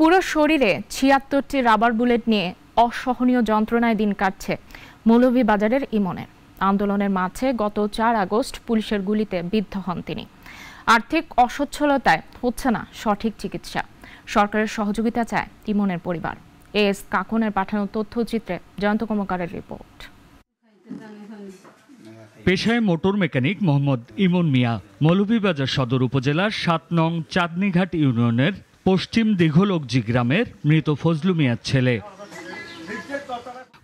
পুরো শরীরে ছিয়াত্তরটি rubber bullet নিয়ে অসহনীয় যন্ত্রণায় দিন কাটছে মৌলভীবাজারের ইমনে আন্দোলনের মাঝে গত চার আগস্ট পুলিশের গুলিতে বিদ্ধ হন তিনি আর্থিক অসচ্ছলতায় হচ্ছে না সঠিক চিকিৎসা সরকারের সহযোগিতা চায় ইমনের পরিবার এস কাকনের পাঠানো তথ্যচিত্রে জয়ন্ত কর্মকারের রিপোর্ট পেশায় মোটর মেকানিক মোহাম্মদ ইমন মিয়া মৌলভীবাজার সদর উপজেলার সাত নং চাঁদনীঘাট ইউনিয়নের পশ্চিম দীঘলকজি গ্রামের মৃত ফজলু মিয়ার ছেলে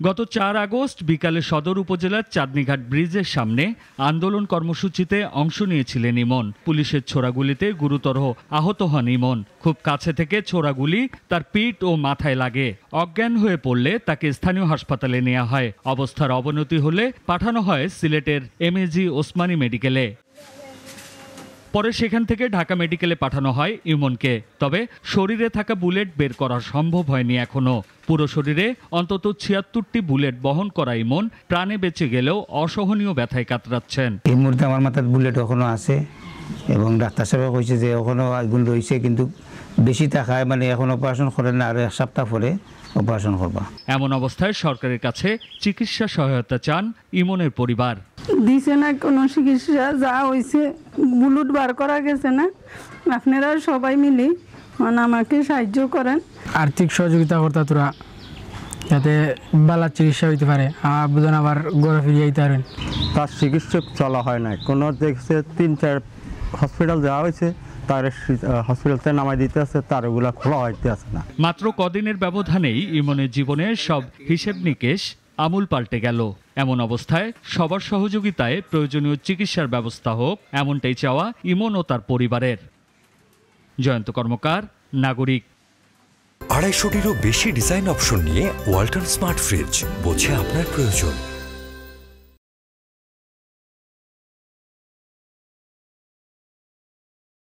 গত চার আগস্ট বিকালে সদর উপজেলার চাঁদনীঘাট ব্রিজের সামনে আন্দোলন কর্মসূচিতে অংশ নিয়েছিলেন ইমন পুলিশের ছোড়াগুলিতে গুরুতর আহত হন ইমন খুব কাছে থেকে ছোড়াগুলি তার পিঠ ও মাথায় লাগে অজ্ঞান হয়ে পড়লে তাকে স্থানীয় হাসপাতালে নেওয়া হয় অবস্থার অবনতি হলে পাঠানো হয় সিলেটের এমএজি ওসমানী মেডিকেলে পরে সেখান থেকে ঢাকা মেডিকেলে পাঠানো হয় ইমনকে তবে শরীরে থাকা বুলেট বের করা সম্ভব হয়নি এখনও পুরো শরীরে অন্তত ছিয়াত্তরটি বুলেট বহন করা ইমন প্রাণে বেঁচে গেলেও অসহনীয় ব্যথায় কাতরাচ্ছেন এই মুহূর্তে আমার মাথার বুলেট এখনো আছে এবং ডাক্তার সাহেব কইছে যে এখনো আগুন রয়েছে কিন্তু বেশি টাকায় মানে এখন অপারেশন করেন না আর এক সপ্তাহ পরে অপারেশন করবা এমন অবস্থায় সরকারের কাছে চিকিৎসা সহায়তা চান ইমনের পরিবার দিছে না কোনো চিকিৎসা যা হয়েছে বুলুট বার করা গেছে না আপনারা সবাই মিলে মানে আমাকে সাহায্য করেন আর্থিক সহযোগিতা করতা তোরা যাতে বালার চিকিৎসা হইতে পারে আবেদন আবার গড়ে ফিরিয়ে যেতে পারেন তার চিকিৎসক চলা হয় না কোনো দেখছে তিন চার হসপিটাল যাওয়া হয়েছে তার হসপিটালতে নামাই দিতে আছে তার ওগুলা খোলা হইতে আছে না মাত্র কদিনের ব্যবধানেই ইমনের জীবনের সব হিসেব নিকেশ আমূল পাল্টে গেল এমন অবস্থায় সবার সহযোগিতায় প্রয়োজনীয় চিকিৎসার ব্যবস্থা হোক এমনটাই চাওয়া ইমন ও তার পরিবারের জয়ন্ত কর্মকার নাগরিক আড়াইশোটিরও বেশি ডিজাইন অপশন নিয়ে ওয়াল্টন স্মার্ট ফ্রিজ বোঝে আপনার প্রয়োজন